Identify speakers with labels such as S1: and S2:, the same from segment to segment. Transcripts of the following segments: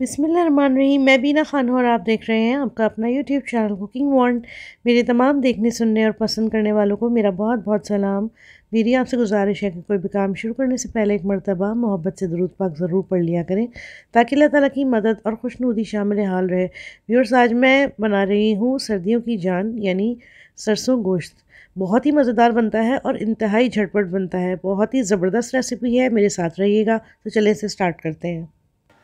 S1: रही मैं बीना खान और आप देख रहे हैं आपका अपना यूट्यूब चैनल कुकिंग वर्ल्ड मेरे तमाम देखने सुनने और पसंद करने वालों को मेरा बहुत बहुत सलाम मेरी आपसे गुजारिश है कि कोई भी काम शुरू करने से पहले एक मरतबा मोहब्बत से दरुद पाक ज़रूर पढ़ लिया करें ताकि अल्लाह ताली की मदद और खुशनुदी शामिल हाल रहे व्यवर्स आज मैं बना रही हूँ सर्दियों की जान यानी सरसों गोश्त बहुत ही मज़ेदार बनता है और इंतहाई झटपट बनता है बहुत ही ज़बरदस्त रेसिपी है मेरे साथ रहिएगा तो चले इसे स्टार्ट करते हैं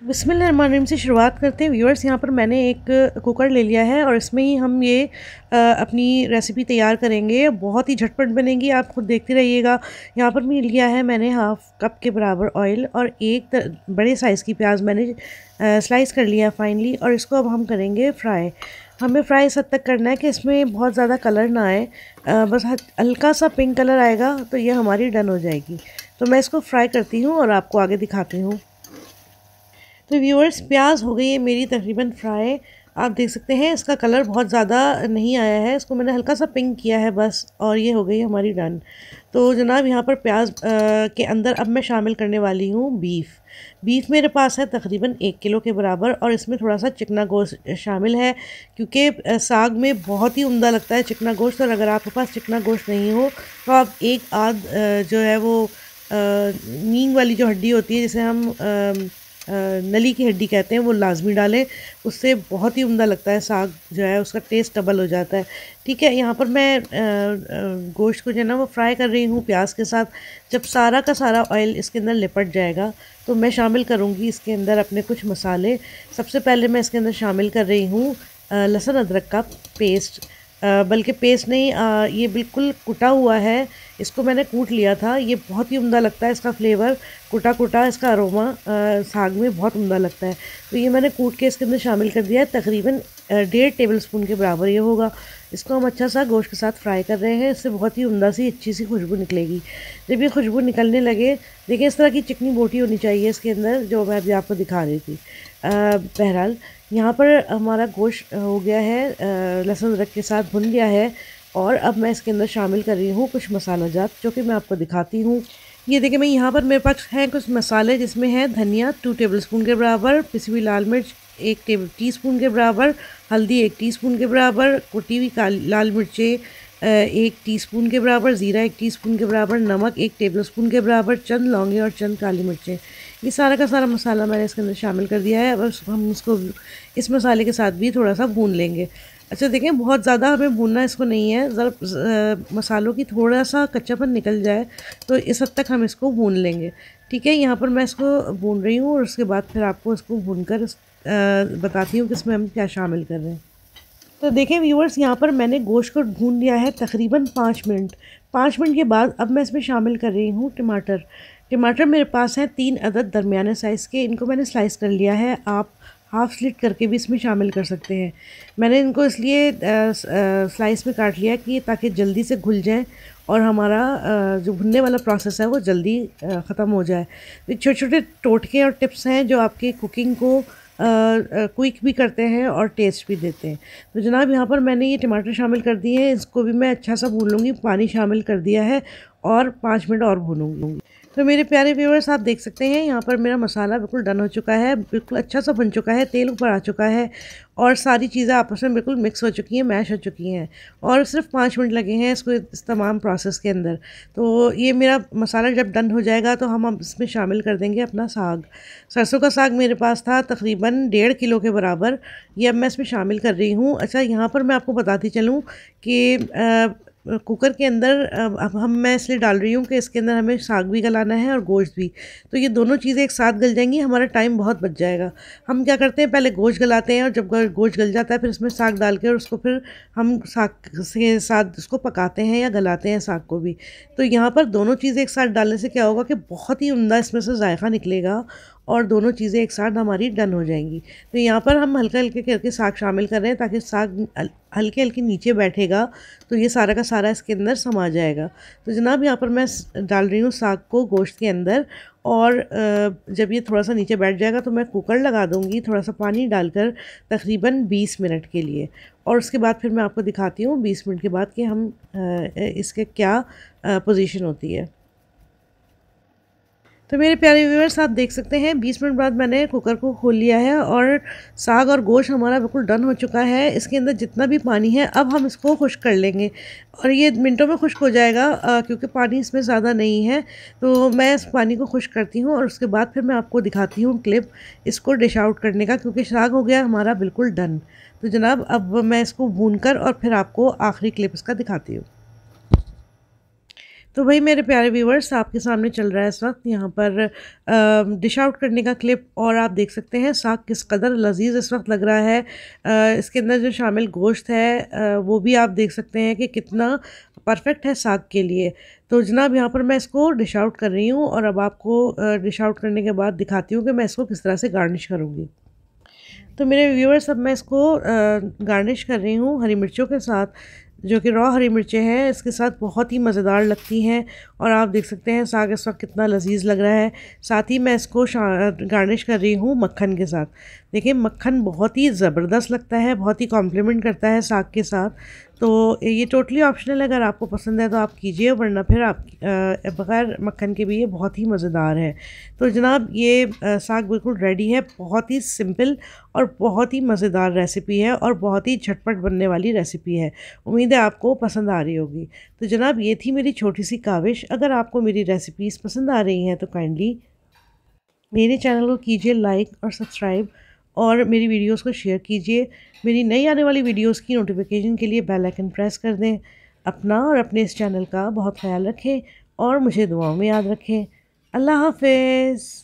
S1: बिसमीम से शुरुआत करते हैं व्यूअर्स यहाँ पर मैंने एक कुकर ले लिया है और इसमें ही हम ये अपनी रेसिपी तैयार करेंगे बहुत ही झटपट बनेगी आप खुद देखते रहिएगा यहाँ पर मैं लिया है मैंने हाफ़ कप के बराबर ऑयल और एक बड़े साइज़ की प्याज मैंने स्लाइस कर लिया फाइनली और इसको अब हम करेंगे फ्राई हमें फ्राई इस हद तक करना है कि इसमें बहुत ज़्यादा कलर ना आए बस हल्का सा पिंक कलर आएगा तो ये हमारी डन हो जाएगी तो मैं इसको फ्राई करती हूँ और आपको आगे दिखाती हूँ तो व्यूअर्स प्याज हो गई है मेरी तकरीबन फ्राई आप देख सकते हैं इसका कलर बहुत ज़्यादा नहीं आया है इसको मैंने हल्का सा पिंक किया है बस और ये हो गई हमारी डन तो जनाब यहाँ पर प्याज आ, के अंदर अब मैं शामिल करने वाली हूँ बीफ़ बीफ मेरे पास है तकरीबन एक किलो के बराबर और इसमें थोड़ा सा चिकना गोश्त शामिल है क्योंकि साग में बहुत ही उमदा लगता है चिकना गोश्त और अगर आपके पास चिकना गोश्त नहीं हो तो आप एक आध जो है वो नींग वाली जो हड्डी होती है जिसे हम आ, नली की हड्डी कहते हैं वो लाजमी डालें उससे बहुत ही उमदा लगता है साग जो है उसका टेस्ट डबल हो जाता है ठीक है यहाँ पर मैं गोश्त को जो है ना वो फ्राई कर रही हूँ प्याज के साथ जब सारा का सारा ऑयल इसके अंदर लिपट जाएगा तो मैं शामिल करूँगी इसके अंदर अपने कुछ मसाले सबसे पहले मैं इसके अंदर शामिल कर रही हूँ लहसुन अदरक का पेस्ट बल्कि पेस्ट नहीं आ, ये बिल्कुल कुटा हुआ है इसको मैंने कूट लिया था ये बहुत ही उमदा लगता है इसका फ्लेवर कुटा कुटा इसका अरोमा साग में बहुत उमदा लगता है तो ये मैंने कूट के इसके अंदर शामिल कर दिया है तकरीबन डेढ़ टेबल स्पून के बराबर ये होगा इसको हम अच्छा सा गोश्त के साथ फ्राई कर रहे हैं इससे बहुत ही उमदा सी अच्छी सी खुशबू निकलेगी जब ये खुशबू निकलने लगे देखिए इस तरह की चिकनी बोटी होनी चाहिए इसके अंदर जो मैं अभी आपको दिखा रही थी बहरहाल यहाँ पर हमारा गोश्त हो गया है लहसुन अदरक के साथ भुन गया है और अब मैं इसके अंदर शामिल कर रही हूँ कुछ मसाला जात जो कि मैं आपको दिखाती हूँ ये देखिए मैं यहाँ पर मेरे पास हैं कुछ मसाले जिसमें हैं धनिया टू टेबल स्पून के बराबर पिसी हुई लाल मिर्च एक टेबल टी स्पून के बराबर हल्दी एक टी स्पून के बराबर कुटी हुई काली लाल मिर्चें एक टी स्पून के बराबर ज़ीरा एक टी स्पून के बराबर नमक एक टेबल स्पून के बराबर चंद लौंगे और चंद काली मिर्चें ये सारा का सारा मसाला मैंने इसके अंदर शामिल कर दिया है अब हम इसको इस मसाले के साथ भी थोड़ा सा भून लेंगे अच्छा देखें बहुत ज़्यादा हमें भूनना इसको नहीं है ज़रा मसालों की थोड़ा सा कच्चापन निकल जाए तो इस हद तक हम इसको भून लेंगे ठीक है यहाँ पर मैं इसको भून रही हूँ और उसके बाद फिर आपको इसको भून कर बताती हूँ कि इसमें हम क्या शामिल कर रहे हैं तो देखें व्यूअर्स यहाँ पर मैंने गोश्त को भून लिया है तकरीबन पाँच मिनट पाँच मिनट के बाद अब मैं इसमें शामिल कर रही हूँ टमाटर टमाटर मेरे पास हैं तीन अदद दरमिया साइज़ के इनको मैंने स्लाइस कर लिया है आप हाफ़ स्लिट करके भी इसमें शामिल कर सकते हैं मैंने इनको इसलिए स्लाइस में काट लिया कि ताकि जल्दी से घुल जाएँ और हमारा जो भुनने वाला प्रोसेस है वो जल्दी ख़त्म हो जाए तो छोटे छोटे टोटके और टिप्स हैं जो आपकी कुकिंग को क्विक भी करते हैं और टेस्ट भी देते हैं तो जनाब यहाँ पर मैंने ये टमाटर शामिल कर दिए हैं इसको भी मैं अच्छा सा भून लूँगी पानी शामिल कर दिया है और पाँच मिनट और भूनूँगी तो मेरे प्यारे व्यूवर्स आप देख सकते हैं यहाँ पर मेरा मसाला बिल्कुल डन हो चुका है बिल्कुल अच्छा सा बन चुका है तेल ऊपर आ चुका है और सारी चीज़ें आपस में बिल्कुल मिक्स हो चुकी हैं मैश हो चुकी हैं और सिर्फ पाँच मिनट लगे हैं इसको इस तमाम प्रोसेस के अंदर तो ये मेरा मसाला जब डन हो जाएगा तो हम अब इसमें शामिल कर देंगे अपना साग सरसों का साग मेरे पास था तकरीबन डेढ़ किलो के बराबर ये अब मैं इसमें शामिल कर रही हूँ अच्छा यहाँ पर मैं आपको बताती चलूँ कि कुकर के अंदर अब हम मैं इसलिए डाल रही हूँ कि इसके अंदर हमें साग भी गलाना है और गोश्त भी तो ये दोनों चीज़ें एक साथ गल जाएंगी हमारा टाइम बहुत बच जाएगा हम क्या करते हैं पहले गोश्त गलाते हैं और जब गोश्त गल जाता है फिर इसमें साग डाल के और उसको फिर हम साग के साथ उसको पकाते हैं या गलाते हैं साग को भी तो यहाँ पर दोनों चीज़ें एक साथ डालने से क्या होगा कि बहुत ही उमदा इसमें से जायका निकलेगा और दोनों चीज़ें एक साथ हमारी डन हो जाएंगी तो यहाँ पर हम हल्का हल्के करके साग शामिल कर रहे हैं ताकि साग हल्के हल्के नीचे बैठेगा तो ये सारा का सारा इसके अंदर समा जाएगा तो जनाब यहाँ पर मैं डाल रही हूँ साग को गोश्त के अंदर और जब ये थोड़ा सा नीचे बैठ जाएगा तो मैं कुकर लगा दूँगी थोड़ा सा पानी डालकर तकरीबन 20 मिनट के लिए और उसके बाद फिर मैं आपको दिखाती हूँ 20 मिनट के बाद कि हम इसके क्या पोजीशन होती है तो मेरे प्यारे व्यूअर्स आप देख सकते हैं बीस मिनट बाद मैंने कुकर को खोल लिया है और साग और गोश्त हमारा बिल्कुल डन हो चुका है इसके अंदर जितना भी पानी है अब हम इसको खुश कर लेंगे और ये मिनटों में खुश्क हो जाएगा क्योंकि पानी इसमें ज़्यादा नहीं है तो मैं इस पानी को खुश करती हूँ और उसके बाद फिर मैं आपको दिखाती हूँ क्लिप इसको डिश आउट करने का क्योंकि साग हो गया हमारा बिल्कुल डन तो जनाब अब मैं इसको भून कर और फिर आपको आखिरी क्लिप इसका दिखाती हूँ तो भाई मेरे प्यारे व्यूवर्स आपके सामने चल रहा है इस वक्त यहाँ पर डिश आउट करने का क्लिप और आप देख सकते हैं साग किस कदर लजीज इस वक्त लग रहा है आ, इसके अंदर जो शामिल गोश्त है आ, वो भी आप देख सकते हैं कि कितना परफेक्ट है साग के लिए तो जनाब यहाँ पर मैं इसको डिश आउट कर रही हूँ और अब आपको डिश आउट करने के बाद दिखाती हूँ कि मैं इसको किस तरह से गार्निश करूँगी तो मेरे व्यूअर्स अब मैं इसको गार्निश कर रही हूँ हरी मिर्चों के साथ जो कि रॉ हरी मिर्चें हैं इसके साथ बहुत ही मज़ेदार लगती हैं और आप देख सकते हैं साग इस वक्त कितना लजीज लग रहा है साथ ही मैं इसको गार्निश कर रही हूँ मक्खन के साथ देखिए मक्खन बहुत ही ज़बरदस्त लगता है बहुत ही कॉम्प्लीमेंट करता है साग के साथ तो ये टोटली ऑप्शनल अगर आपको पसंद है तो आप कीजिए वरना फिर आप बग़ैर मक्खन के भी ये बहुत ही मज़ेदार है तो जनाब ये साग बिल्कुल रेडी है बहुत ही सिंपल और बहुत ही मज़ेदार रेसिपी है और बहुत ही झटपट बनने वाली रेसिपी है उम्मीद है आपको पसंद आ रही होगी तो जनाब ये थी मेरी छोटी सी काविश अगर आपको मेरी रेसिपीज़ पसंद आ रही हैं तो काइंडली मेरे चैनल को कीजिए लाइक और सब्सक्राइब और मेरी वीडियोस को शेयर कीजिए मेरी नई आने वाली वीडियोस की नोटिफिकेशन के लिए बेल आइकन प्रेस कर दें अपना और अपने इस चैनल का बहुत ख्याल रखें और मुझे दुआओं में याद रखें अल्लाह हाफिज़